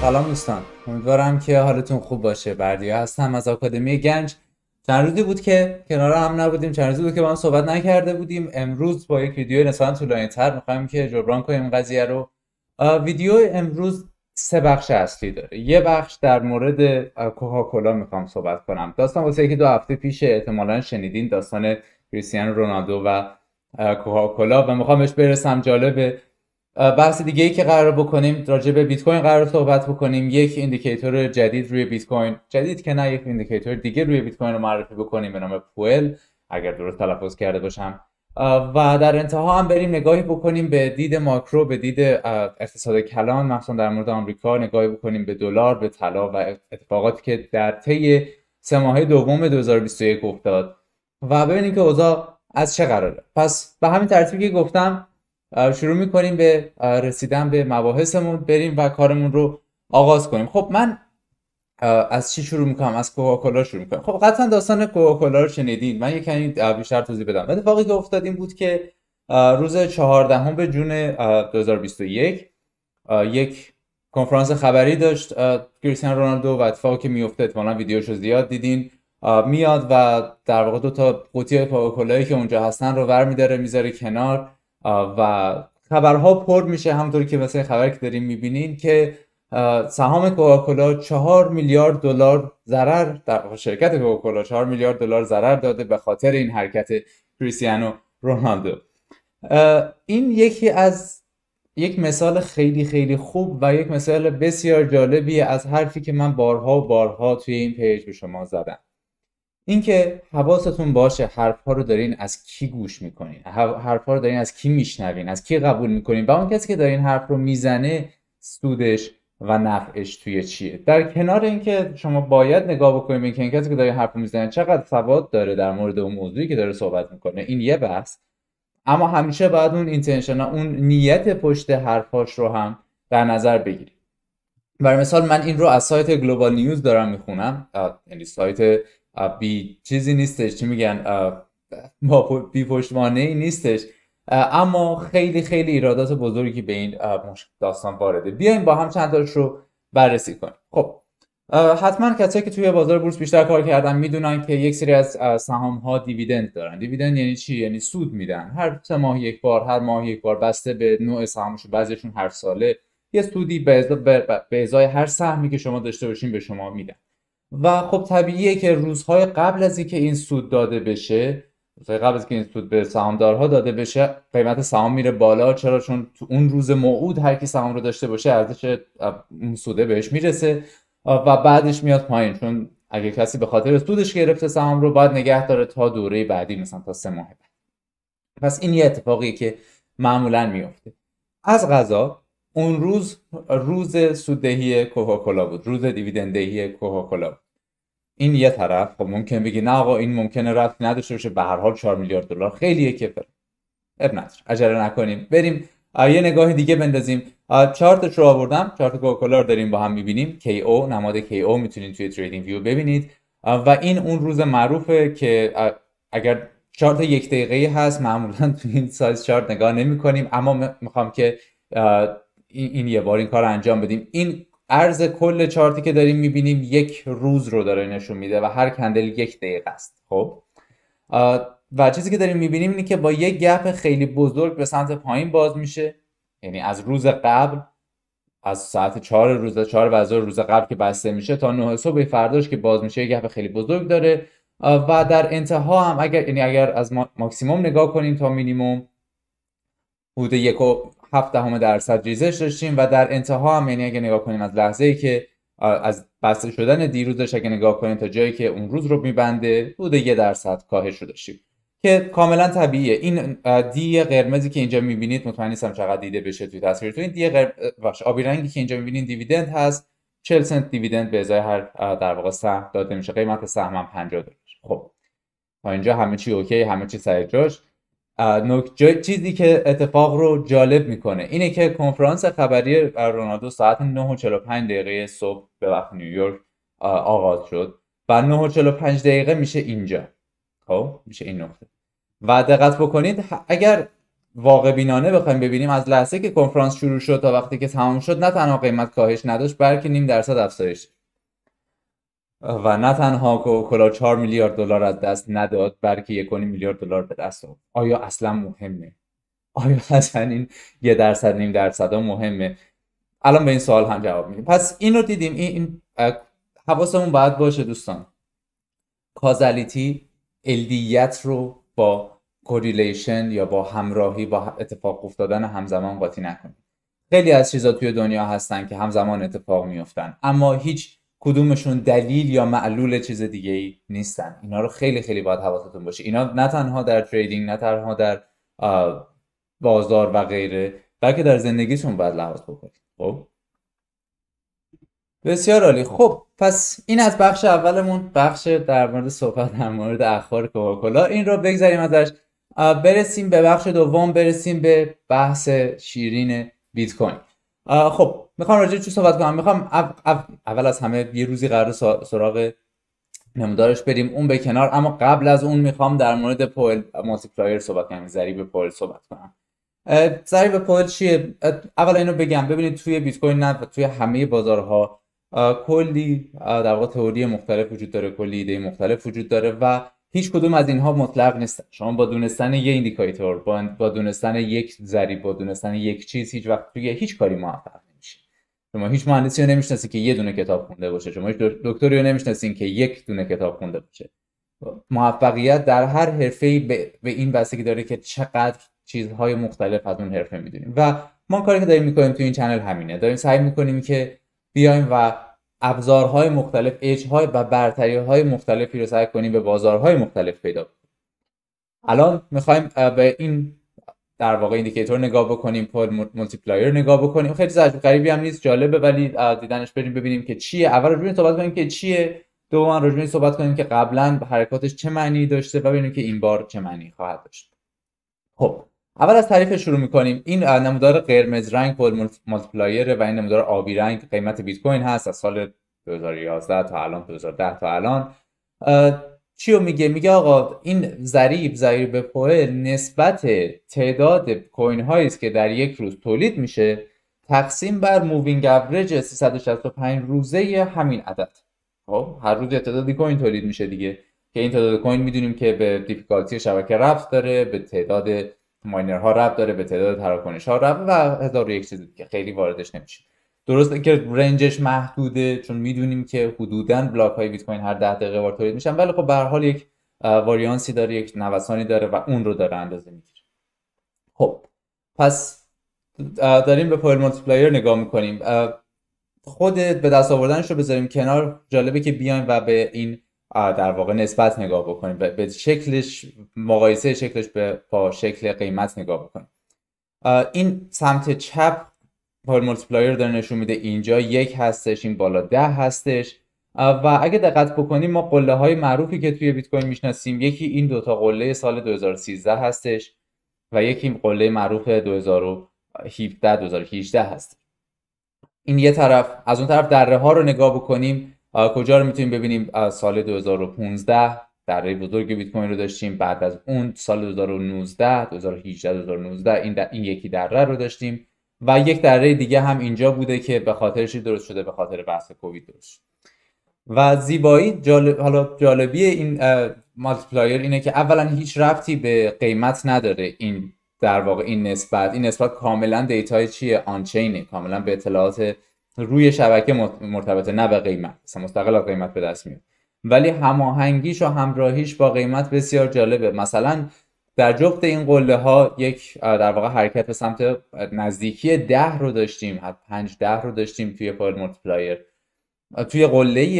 سلام دوستان امیدوارم که حالتون خوب باشه بردیا هستم از آکادمی گنج چند روزی بود که کنار هم نبودیم چند روزی بود که با هم صحبت نکرده بودیم امروز با یک ویدیو نسبتا طولانی تر میخوایم که جبران کنیم قضیه رو ویدیو امروز سه بخش اصلی داره یه بخش در مورد کوکاکولا میخوام صحبت کنم داستان واسه که دو هفته پیش احتمالا شنیدین داستان کریستیانو رونالدو و کوکاکولا و میخوام بهش برسم جالبه بحث دیگه ای که قرار بکنیم راجع به بیت کوین قرار صحبت بکنیم یک ایندیکیتور جدید روی بیت کوین جدید که نه یک ایندیکیتور دیگه روی بیت کوین رو معرفی بکنیم به نام پول اگر درست تلفظ کرده باشم و در انتها هم بریم نگاهی بکنیم به دید ماکرو به دید اقتصاد کلان مخصوصا در مورد آمریکا نگاهی بکنیم به دلار به طلا و اتفاقاتی که در طی سه ماه دوم 2021 افتاد و ببینیم که اوضاع از چه قراره پس به همین ترتیبی که گفتم شروع میکنیم به رسیدن به مباحثمون بریم و کارمون رو آغاز کنیم خب من از چی شروع میکنم از کوکاکولا شروع میکنم خب قطعا داستان کوکاکولا رو شنیدین من کمی بیشتر توضیح بدم اتفاقی که افتاد این بود که روز 14 به جون 2021 یک کنفرانس خبری داشت کریستیانو رونالدو و اتفاقی که میفته احتمالاً ویدیوشو زیاد دیدین میاد و در واقع دو تا قوطی کوکاکولایی که اونجا هستن رو ور داره میذاره کنار و خبرها پر میشه همطور که مثل خبر که داریم میبینین که سهام کوکاکولا چهار میلیارد دلار ضرر در شرکت کوکاکولا چهار میلیارد دلار ضرر داده به خاطر این حرکت کریستیانو رونالدو این یکی از یک مثال خیلی خیلی خوب و یک مثال بسیار جالبی از حرفی که من بارها و بارها توی این پیج به شما زدم اینکه حواستون باشه حرفها رو دارین از کی گوش میکنین حرفها رو دارین از کی میشنوین از کی قبول میکنین و اون کسی که دارین حرف رو میزنه سودش و نفعش توی چیه در کنار اینکه شما باید نگاه بکنید کسی که داره حرف میزنه چقدر سواد داره در مورد اون موضوعی که داره صحبت میکنه این یه بحث اما همیشه باید اون اینتنشن اون نیت پشت حرفاش رو هم در نظر بگیرید برای مثال من این رو از سایت گلوبال نیوز دارم میخونم یعنی سایت بی چیزی نیستش چی میگن با بی پشتوانه ای نیستش اما خیلی خیلی ایرادات بزرگی به این داستان وارده بیایم با هم چند رو بررسی کنیم خب حتما کسایی که توی بازار بورس بیشتر کار کردن میدونن که یک سری از سهام ها دیویدند دارن دیویدند یعنی چی یعنی سود میدن هر سه ماه یک بار هر ماه یک بار بسته به نوع سهامش، بعضیشون هر ساله یه سودی به ازای هر سهمی که شما داشته باشین به شما میدن و خب طبیعیه که روزهای قبل از اینکه این سود داده بشه قبل از که این سود به سهامدارها داده بشه قیمت سهام میره بالا چرا چون تو اون روز موعود هر کی سهام رو داشته باشه ارزش اون سوده بهش میرسه و بعدش میاد پایین چون اگه کسی به خاطر سودش گرفته سهام رو باید نگه داره تا دوره بعدی مثلا تا سه ماه بعد پس این یه اتفاقی که معمولا میفته از غذا اون روز روز سوددهی کوکاکولا بود روز دیویدندهی کوکاکولا بود این یه طرف خب ممکن بگی نه آقا این ممکنه رفت نداشته باشه به هر حال 4 میلیارد دلار خیلیه که فر اب نداره عجله نکنیم بریم یه نگاه دیگه بندازیم چارتش رو آوردم چارت کوکاکولا رو داریم با هم میبینیم KO نماد او میتونید توی تریدینگ ویو ببینید و این اون روز معروفه که اگر چارت یک دقیقه هست معمولا تو این سایز چارت نگاه نمی کنیم اما میخوام که این یه بار این کار انجام بدیم این ارز کل چارتی که داریم میبینیم یک روز رو داره نشون میده و هر کندل یک دقیقه است خب و چیزی که داریم میبینیم اینه که با یک گپ خیلی بزرگ به سمت پایین باز میشه یعنی از روز قبل از ساعت چهار روز چهار و از روز قبل که بسته میشه تا نه صبح فرداش که باز میشه یک گپ خیلی بزرگ داره و در انتها هم اگر یعنی اگر از ماکسیموم نگاه کنیم تا مینیموم حدود یک 7 دهم درصد ریزش داشتیم و در انتها هم یعنی اگه نگاه کنیم از لحظه ای که از بسته شدن دیروزش اگه نگاه کنیم تا جایی که اون روز رو میبنده بود یه درصد کاهش رو داشتیم که کاملا طبیعیه این دی قرمزی که اینجا میبینید مطمئن نیستم چقدر دیده بشه توی تصویر تو این دی قرمز آبی رنگی که اینجا میبینید دیویدند هست 40 سنت دیویدند به ازای هر در واقع سهم داده میشه قیمت سهم هم 50 دلار خب تا اینجا همه چی اوکی همه چی سر جاش نکته چیزی که اتفاق رو جالب میکنه اینه که کنفرانس خبری رونالدو ساعت 9:45 دقیقه صبح به وقت نیویورک آغاز شد و 9:45 دقیقه میشه اینجا خب میشه این نقطه و دقت بکنید اگر واقع بینانه بخوایم ببینیم از لحظه که کنفرانس شروع شد تا وقتی که تمام شد نه تنها قیمت کاهش نداشت بلکه نیم درصد افزایش و نه تنها کوکولا 4 میلیارد دلار از دست نداد بلکه 1.5 میلیارد دلار به دست آورد آیا اصلا مهمه آیا اصلا این یه درصد نیم درصد ها مهمه الان به این سوال هم جواب میدیم پس اینو دیدیم این, این حواسمون باید باشه دوستان کازالیتی الدیت رو با کوریلیشن یا با همراهی با اتفاق افتادن همزمان قاطی نکنیم خیلی از چیزا توی دنیا هستن که همزمان اتفاق میفتن اما هیچ کدومشون دلیل یا معلول چیز دیگه ای نیستن اینا رو خیلی خیلی باید حواستون باشه اینا نه تنها در تریدینگ نه تنها در بازار و غیره بلکه در زندگیشون باید لحاظ بکنید خب بسیار عالی خب پس این از بخش اولمون بخش در مورد صحبت در مورد اخبار کوکاکولا این رو بگذاریم ازش برسیم به بخش دوم برسیم به بحث شیرین بیت کوین خب میخوام راجع چی صحبت کنم میخوام اول از همه یه روزی قرار سراغ نمودارش بریم اون به کنار اما قبل از اون میخوام در مورد پول مالتیپلایر صحبت کنم به پول صحبت کنم به پول چیه اول اینو بگم ببینید توی بیت کوین نه توی همه بازارها کلی در واقع تئوری مختلف وجود داره کلی ایده مختلف وجود داره و هیچ کدوم از اینها مطلق نیستن شما با دونستن یه ایندیکاتور با دونستن یک ذریب با دونستن یک چیز هیچ وقت توی هیچ کاری موفق نمیشید شما هیچ مهندسی رو نمیشناسید که یه دونه کتاب خونده باشه شما هیچ دکتری رو نمیشناسید که یک دونه کتاب خونده باشه موفقیت در هر حرفه‌ای به،, به این بستگی داره که چقدر چیزهای مختلف از اون حرفه میدونیم و ما کاری که داریم میکنیم تو این چنل همینه داریم سعی میکنیم که بیایم و ابزارهای مختلف اچ های و برتری های مختلفی رو سعی کنیم به بازارهای مختلف پیدا کنیم الان میخوایم به این در واقع ایندیکیتور نگاه بکنیم پر مولتیپلایر نگاه بکنیم خیلی عجیب غریبی هم نیست جالبه ولی دیدنش بریم ببینیم که چیه اول راجع صحبت کنیم که چیه دوم راجع صحبت کنیم که قبلا حرکاتش چه معنی داشته و ببینیم که این بار چه معنی خواهد داشت خب اول از تعریف شروع میکنیم این نمودار قرمز رنگ پول مولتیپلایر و این نمودار آبی رنگ قیمت بیت کوین هست از سال 2011 تا الان 2010 تا الان چی رو میگه میگه آقا این ضریب ضریب پوئل نسبت تعداد کوین هایی است که در یک روز تولید میشه تقسیم بر مووینگ اوریج 365 روزه همین عدد خب هر روز تعدادی کوین تولید میشه دیگه که این تعداد کوین میدونیم که به دیفیکالتی شبکه رفت داره به تعداد ماینرها ها رب داره به تعداد تراکنش ها رب و هزار یک که خیلی واردش نمیشه درسته که رنجش محدوده چون میدونیم که حدودا بلاک های بیت کوین هر ده دقیقه بار تولید میشن ولی خب به حال یک واریانسی داره یک نوسانی داره و اون رو داره اندازه میگیره خب پس داریم به پول مولتیپلایر نگاه میکنیم خود به دست آوردنش رو بذاریم کنار جالبه که بیایم و به این در واقع نسبت نگاه بکنیم به شکلش مقایسه شکلش به با شکل قیمت نگاه بکنیم این سمت چپ پار مولتیپلایر داره نشون میده اینجا یک هستش این بالا ده هستش و اگه دقت بکنیم ما قله های معروفی که توی بیت کوین میشناسیم یکی این دوتا قله سال 2013 هستش و یکی این قله معروف 2017 2018 هست این یه طرف از اون طرف دره ها رو نگاه بکنیم کجا رو میتونیم ببینیم سال 2015 دره بزرگ بیت کوین رو داشتیم بعد از اون سال 2019 2018 2019 این, این یکی دره رو داشتیم و یک دره دیگه هم اینجا بوده که به خاطرش درست شده به خاطر بحث کووید درست و زیبایی جالب... حالا جالبی این مالتیپلایر اینه که اولا هیچ ربطی به قیمت نداره این در واقع این نسبت این نسبت کاملا دیتای چیه آنچینه کاملا به اطلاعات روی شبکه مرتبطه نه به قیمت مثلا مستقل از قیمت به دست میاد ولی هماهنگیش و همراهیش با قیمت بسیار جالبه مثلا در جفت این قله ها یک در واقع حرکت به سمت نزدیکی ده رو داشتیم پنج ده رو داشتیم توی پایل مولتیپلایر توی قله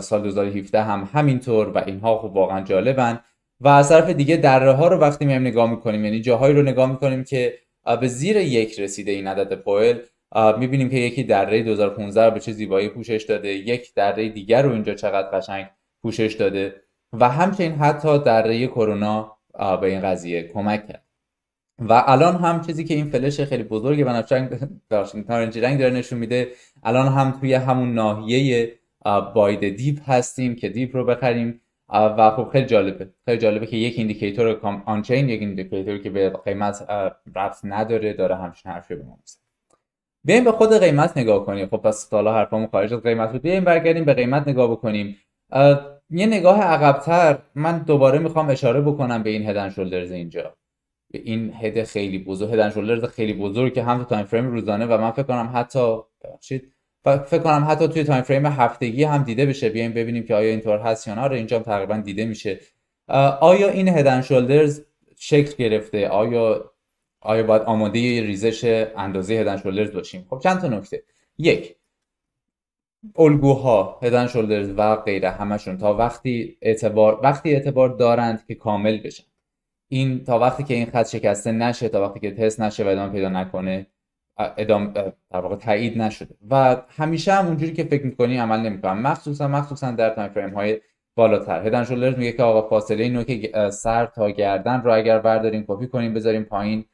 سال 2017 هم همینطور و اینها خب واقعا جالبن و از طرف دیگه دره ها رو وقتی میایم نگاه میکنیم یعنی جاهایی رو نگاه میکنیم که به زیر یک رسیده این عدد پوئل میبینیم که یکی دره 2015 رو به چه زیبایی پوشش داده یک دره دیگر رو اینجا چقدر قشنگ پوشش داده و همچنین حتی دره کرونا به این قضیه کمک کرد و الان هم چیزی که این فلش خیلی بزرگ نفشنگ نارنجی رنگ داره نشون میده الان هم توی همون ناحیه باید دیپ هستیم که دیپ رو بخریم و خب خیلی جالبه خیلی جالبه که یک ایندیکیتور آنچین یک ایندیکیتور که به قیمت ربط نداره داره همچین حرفی به ما بیایم به خود قیمت نگاه کنیم خب پس حالا حرفامو خارج از قیمت رو بیایم برگردیم به قیمت نگاه بکنیم یه نگاه عقبتر من دوباره میخوام اشاره بکنم به این هدن شولدرز اینجا به این هد خیلی بزرگ هدن شولدرز خیلی بزرگ که هم تو تایم فریم روزانه و من فکر کنم حتی ببخشید فکر کنم حتی توی تایم فریم هفتگی هم دیده بشه بیایم ببینیم که آیا اینطور هست یا نه آره، اینجا تقریبا دیده میشه آیا این هدن شولدرز شکل گرفته آیا آیا باید آماده ریزش اندازه هدن شولدرز باشیم خب چند تا نکته یک الگوها هدن شولدرز و غیره همشون تا وقتی اعتبار وقتی اعتبار دارند که کامل بشن این تا وقتی که این خط شکسته نشه تا وقتی که تست نشه و ادامه پیدا نکنه ادام در واقع تایید نشده و همیشه هم اونجوری که فکر میکنی عمل نمیکنه مخصوصا مخصوصا در تایم فریم های بالاتر هدن شولدرز میگه که آقا فاصله نوک سر تا گردن رو اگر برداریم کپی کنیم بذاریم پایین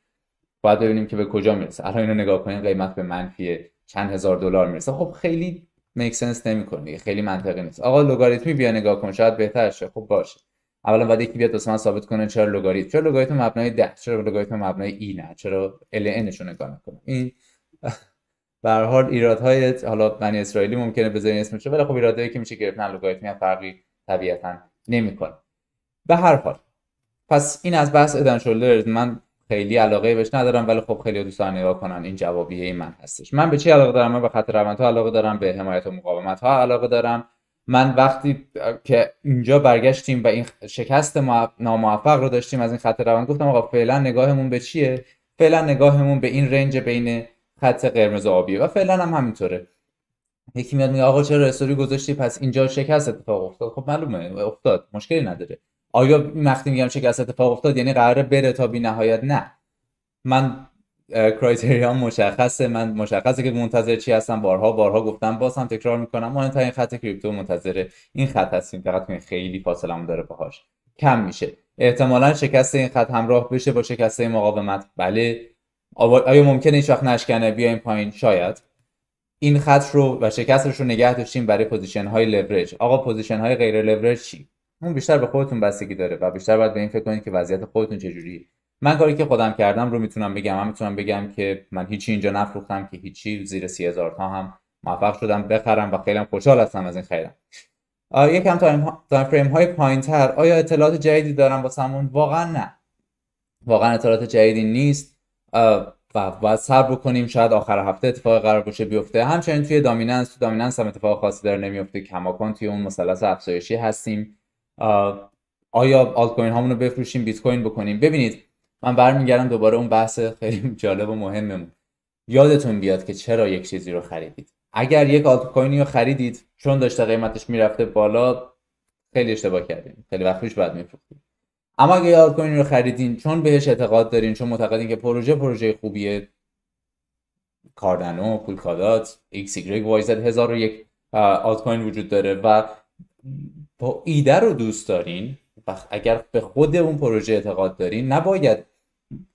باید ببینیم که به کجا میرسه الان اینو نگاه کنین قیمت به منفی چند هزار دلار میرسه خب خیلی مکسنس نمیکنه خیلی منطقی نیست آقا لگاریتمی بیا نگاه کن شاید بهتر شه خب باشه اولا باید یکی بیاد واسه من ثابت کنه چرا لگاریتم چرا لگاریتم مبنای 10 چرا لگاریتم مبنای ای نه چرا ال ان رو نگاه نکنه این به هر حال ایرادهای حالا بنی اسرائیلی ممکنه بزنین اسمش ولی خب ایرادایی که میشه گرفتن لگاریتمی فرقی طبیعتا نمیکنه به هر حال پس این از بحث ادن شولدرز من خیلی علاقه بهش ندارم ولی خب خیلی دوستان نگاه کنن این جوابیه ای من هستش من به چی علاقه دارم من به خط ها علاقه دارم به حمایت و مقاومت ها علاقه دارم من وقتی که اینجا برگشتیم و این شکست ناموفق رو داشتیم از این خط روند گفتم آقا فعلا نگاهمون به چیه فعلا نگاهمون به این رنج بین خط قرمز و آبیه و فعلا هم همینطوره یکی میاد میگه آقا چرا استوری گذاشتی پس اینجا شکست اتفاق افتاد خب معلومه افتاد مشکلی نداره آیا وقتی میگم شکست اتفاق افتاد یعنی قراره بره تا بی نهایت نه من کرایتریان مشخصه من مشخصه که منتظر چی هستم بارها بارها گفتم باز تکرار میکنم تا این خط کریپتو منتظره این خط هستیم فقط خیلی فاصله داره باهاش کم میشه احتمالا شکست این خط همراه بشه با شکست این مقاومت بله آیا ممکنه این وقت نشکنه بیایم پایین شاید این خط رو و شکستش رو نگه داشتیم برای پوزیشن های لورج آقا پوزیشن های غیر لورج چی اون بیشتر به خودتون بستگی داره و بیشتر باید به این فکر کنید که وضعیت خودتون چجوریه من کاری که خودم کردم رو میتونم بگم من میتونم بگم که من هیچی اینجا نفروختم که هیچی زیر سی هزار تا هم موفق شدم بخرم و خیلی خوشحال هستم از این خیرم یکم تایم فریم های پایین تر آیا اطلاعات جدیدی دارم واسمون واقعا نه واقعا اطلاعات جدیدی نیست و باید صبر کنیم شاید آخر هفته اتفاق قرار باشه بیفته همچنین توی دامیننس تو دامیننس هم اتفاق خاصی داره نمیفته کماکان توی اون مثلث افزایشی هستیم آیا آلت کوین هامون رو بفروشیم بیت کوین بکنیم ببینید من برمیگردم دوباره اون بحث خیلی جالب و مهممون یادتون بیاد که چرا یک چیزی رو خریدید اگر یک آلت کوینی رو خریدید چون داشته قیمتش میرفته بالا خیلی اشتباه کردیم خیلی وقت پیش بعد میفروختید اما اگه آلت کوین رو خریدین چون بهش اعتقاد دارین چون معتقدین که پروژه پروژه خوبیه کاردانو پولکادات ایکس ایگرگ وایزد هزار و آلت کوین وجود داره و با ایده رو دوست دارین و اگر به خود اون پروژه اعتقاد دارین نباید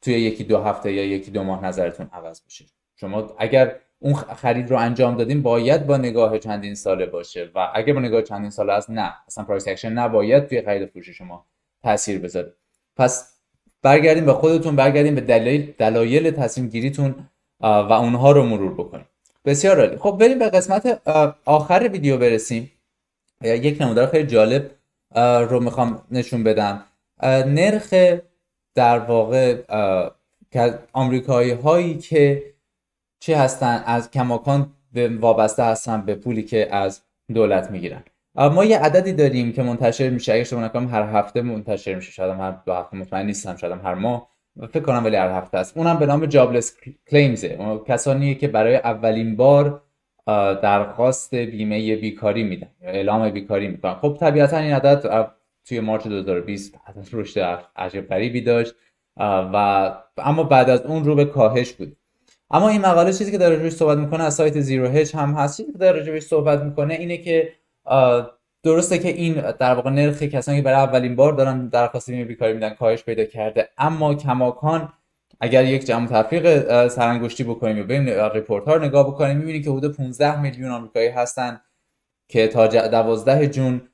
توی یکی دو هفته یا یکی دو ماه نظرتون عوض بشه شما اگر اون خرید رو انجام دادیم باید با نگاه چندین ساله باشه و اگر با نگاه چندین ساله از نه اصلا پرایس اکشن نباید توی خرید فروش شما تاثیر بذاره پس برگردیم به خودتون برگردیم به دلایل دلایل تصمیم گیریتون و اونها رو مرور بکنیم بسیار عالی خب بریم به قسمت آخر ویدیو برسیم یک نمودار خیلی جالب رو میخوام نشون بدم نرخ در واقع آمریکایی هایی که چه هستن از کماکان وابسته هستن به پولی که از دولت میگیرن ما یه عددی داریم که منتشر میشه اگه شما نکنم هر هفته منتشر میشه شاید هر دو هفته مطمئن نیستم شاید هر ماه فکر کنم ولی هر هفته است اونم به نام جابلس کلیمزه کسانی که برای اولین بار درخواست بیمه بیکاری میدن یا اعلام بیکاری میکنن خب طبیعتا این عدد توی مارچ 2020 رشد عجب غریبی داشت و اما بعد از اون رو به کاهش بود اما این مقاله چیزی که در روش صحبت میکنه از سایت زیرو هج هم هست چیزی که در روش صحبت میکنه اینه که درسته که این در واقع نرخ کسانی که برای اولین بار دارن درخواست بیمه بیکاری میدن کاهش پیدا کرده اما کماکان اگر یک جمع تفریق سرانگشتی بکنیم یا بریم ریپورت ها رو نگاه بکنیم میبینیم که حدود 15 میلیون آمریکایی هستن که تا 12 جون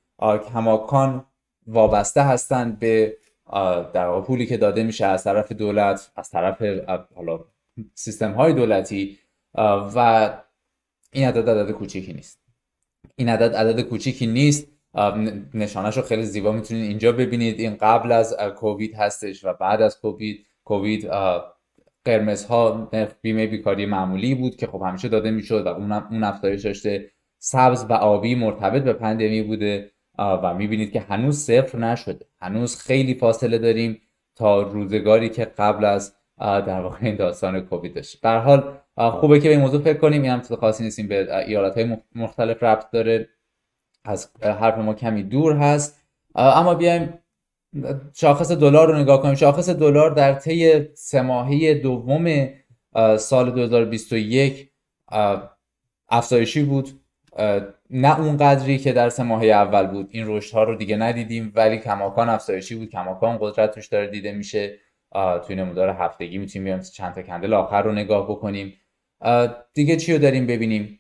هماکان وابسته هستند به در پولی که داده میشه از طرف دولت از طرف حالا سیستم های دولتی و این عدد عدد کوچیکی نیست این عدد عدد کوچیکی نیست نشانش رو خیلی زیبا میتونید اینجا ببینید این قبل از کووید هستش و بعد از کووید کووید قرمز ها بیمه بیکاری معمولی بود که خب همیشه داده میشد و اون افزایش داشته سبز و آبی مرتبط به پندمی بوده و میبینید که هنوز صفر نشده هنوز خیلی فاصله داریم تا روزگاری که قبل از در واقع این داستان کووید داشت در حال خوبه که به این موضوع فکر کنیم این هم خاصی نیستیم به ایالت های مختلف ربط داره از حرف ما کمی دور هست اما بیایم شاخص دلار رو نگاه کنیم شاخص دلار در طی سه ماهه دوم سال 2021 افزایشی بود نه اون قدری که در سه ماهه اول بود این رشد ها رو دیگه ندیدیم ولی کماکان افزایشی بود کماکان قدرت توش داره دیده میشه توی نمودار هفتگی میتونیم بیایم چند تا کندل آخر رو نگاه بکنیم دیگه چی رو داریم ببینیم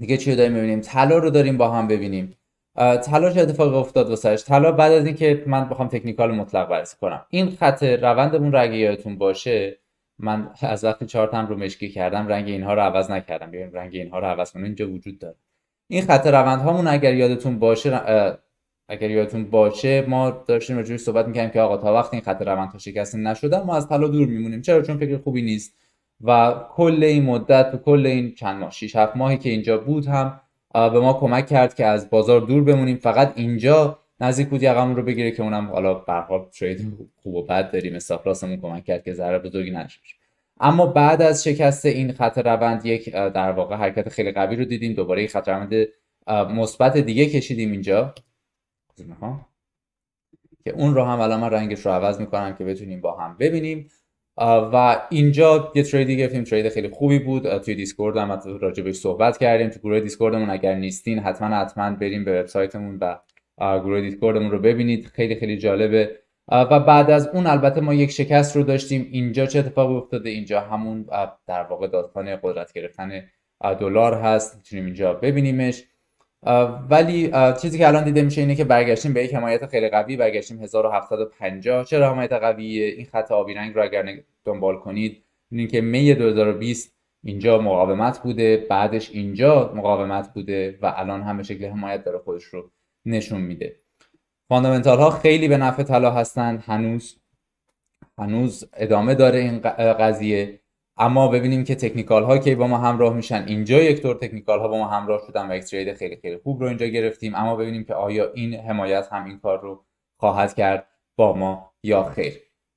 دیگه چی رو داریم ببینیم طلا رو داریم با هم ببینیم تلاش اتفاق افتاد واسش طلا بعد از اینکه من بخوام تکنیکال مطلق بررسی کنم این خط روندمون رو یادتون باشه من از وقتی چهار رو مشکی کردم رنگ اینها رو عوض نکردم بیایم یعنی رنگ اینها رو عوض اینجا وجود داره این خط روند هامون اگر یادتون باشه اگر یادتون باشه ما داشتیم راجعش صحبت میکنیم که آقا تا وقتی این خط روند ها شکسته نشدن ما از طلا دور میمونیم چرا چون فکر خوبی نیست و کل این مدت و کل این چند ماه 6 7 ماهی که اینجا بود هم به ما کمک کرد که از بازار دور بمونیم فقط اینجا نزدیک بود یقمون رو بگیره که اونم حالا به ترید خوب و بد داریم استاپلاسمون کمک کرد که ضرر بزرگی نشه اما بعد از شکست این خط روند یک در واقع حرکت خیلی قوی رو دیدیم دوباره خط روند مثبت دیگه کشیدیم اینجا که اون رو هم الان من رنگش رو عوض میکنم که بتونیم با هم ببینیم و اینجا یه تریدی گرفتیم ترید خیلی خوبی بود توی دیسکورد هم بهش صحبت کردیم تو گروه دیسکوردمون اگر نیستین حتما حتما بریم به وبسایتمون و گروه دیسکوردمون رو ببینید خیلی خیلی جالبه و بعد از اون البته ما یک شکست رو داشتیم اینجا چه اتفاقی افتاده اینجا همون در واقع داستان قدرت گرفتن دلار هست میتونیم اینجا ببینیمش ولی چیزی که الان دیده میشه اینه که برگشتیم به یک حمایت خیلی قوی برگشتیم 1750 چرا حمایت قویه این خط آبی رنگ رو اگر دنبال کنید میدونید که می 2020 اینجا مقاومت بوده بعدش اینجا مقاومت بوده و الان هم شکل حمایت داره خودش رو نشون میده فاندامنتال ها خیلی به نفع طلا هستند هنوز هنوز ادامه داره این قضیه اما ببینیم که تکنیکال ها که با ما همراه میشن اینجا یک دور تکنیکال ها با ما همراه شدن و اکسترید خیلی خیلی خوب رو اینجا گرفتیم اما ببینیم که آیا این حمایت هم این کار رو خواهد کرد با ما یا خیر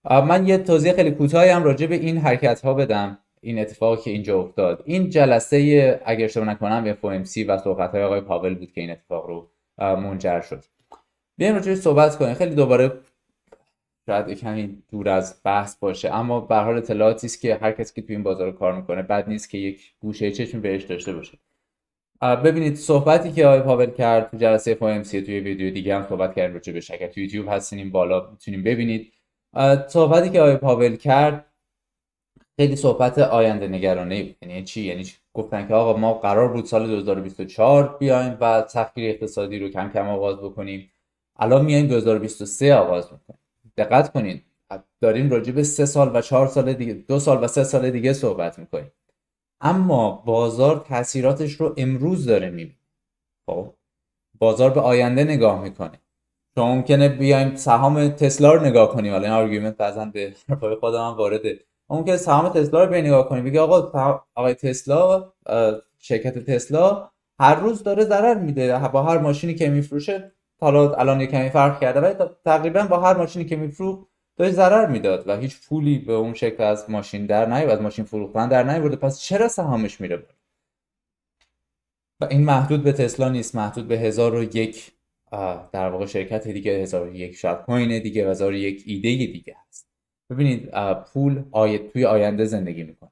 من یه توضیح خیلی کوتاهی هم راجع به این حرکت ها بدم این اتفاقی که اینجا افتاد این جلسه اگر اشتباه نکنم FOMC و صحبت های آقای پاول بود که این اتفاق رو منجر شد بیایم راجع صحبت کنیم خیلی دوباره شاید کمی دور از بحث باشه اما به حال اطلاعاتی است که هر کسی که تو این بازار کار میکنه بد نیست که یک گوشه چشم بهش داشته باشه ببینید صحبتی که آقای پاول کرد تو جلسه FOMC توی ویدیو دیگه هم صحبت کردیم راجع به شکل تو یوتیوب هستین این بالا میتونیم ببینید صحبتی که آقای پاول کرد خیلی صحبت آینده نگرانه بود یعنی چی یعنی گفتن که آقا ما قرار بود سال 2024 بیایم و تخلیه اقتصادی رو کم کم آغاز بکنیم الان میایم 2023 آغاز میکنیم دقت کنین داریم راجع به سه سال و چهار سال دیگه دو سال و سه سال دیگه صحبت میکنیم اما بازار تاثیراتش رو امروز داره میبینه خب؟ بازار به آینده نگاه میکنه شما ممکنه بیایم سهام تسلا رو نگاه کنیم الان آرگومنت بعضن به حرفای خودم هم وارده ممکنه سهام تسلا رو بیایم نگاه کنیم بگی آقا آقای تسلا شرکت تسلا هر روز داره ضرر میده با هر ماشینی که میفروشه حالا الان یه کمی فرق کرده ولی تقریبا با هر ماشینی که میفروخ داشت ضرر میداد و هیچ پولی به اون شکل از ماشین در نیو از ماشین فروختن در نیورده پس چرا سهامش میره و این محدود به تسلا نیست محدود به هزار در واقع شرکت دیگه هزار یک شاید کوین دیگه هزار یک ایده دیگه هست ببینید پول آی... توی آینده زندگی میکنه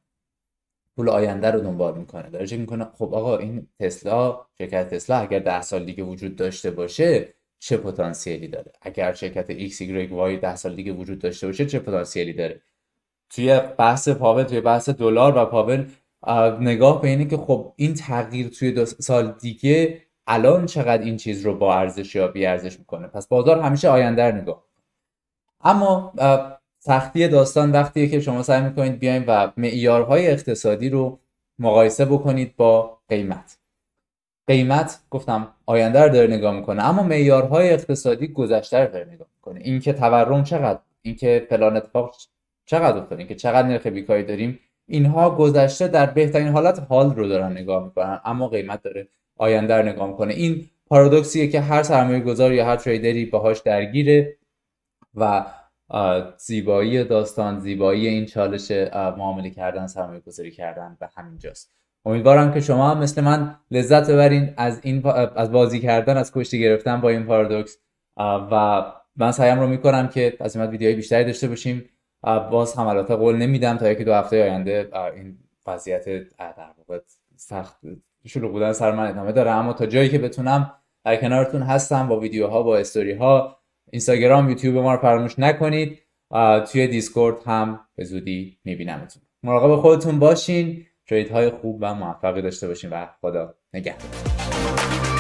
پول آینده رو دنبال میکنه داره چه میکنه خب آقا این تسلا شرکت تسلا اگر ده سال دیگه وجود داشته باشه چه پتانسیلی داره اگر شرکت ایکس ایگرگ وای 10 سال دیگه وجود داشته باشه چه پتانسیلی داره توی بحث پاول توی بحث دلار و پاول نگاه به که خب این تغییر توی دو سال دیگه الان چقدر این چیز رو با ارزش یا بی ارزش میکنه پس بازار همیشه آینده رو نگاه اما سختی داستان وقتیه که شما سعی میکنید بیایم و معیارهای اقتصادی رو مقایسه بکنید با قیمت قیمت گفتم آینده رو داره نگاه میکنه اما معیارهای اقتصادی گذشته رو داره نگاه میکنه اینکه تورم چقدر اینکه فلان اتفاق چقدر افتاد اینکه چقدر نرخ بیکاری داریم اینها گذشته در بهترین حالت حال رو دارن نگاه میکنن اما قیمت داره آینده رو نگاه کنه این پارادوکسیه که هر سرمایه گذار یا هر تریدری باهاش درگیره و زیبایی داستان زیبایی این چالش معامله کردن سرمایه گذاری کردن به همین جاست. امیدوارم که شما هم مثل من لذت ببرین از این از بازی کردن از کشتی گرفتن با این پارادوکس و من سعیم رو میکنم که از این ویدیوهای بیشتری داشته باشیم باز هم قول نمیدم تا یکی دو هفته آینده این وضعیت در سخت شلوغ بودن سر من ادامه داره اما تا جایی که بتونم در کنارتون هستم با ویدیوها با استوری ها اینستاگرام یوتیوب ما رو فراموش نکنید توی دیسکورد هم به زودی میبینمتون مراقب خودتون باشین ترید های خوب و موفقی داشته باشین و خدا نگه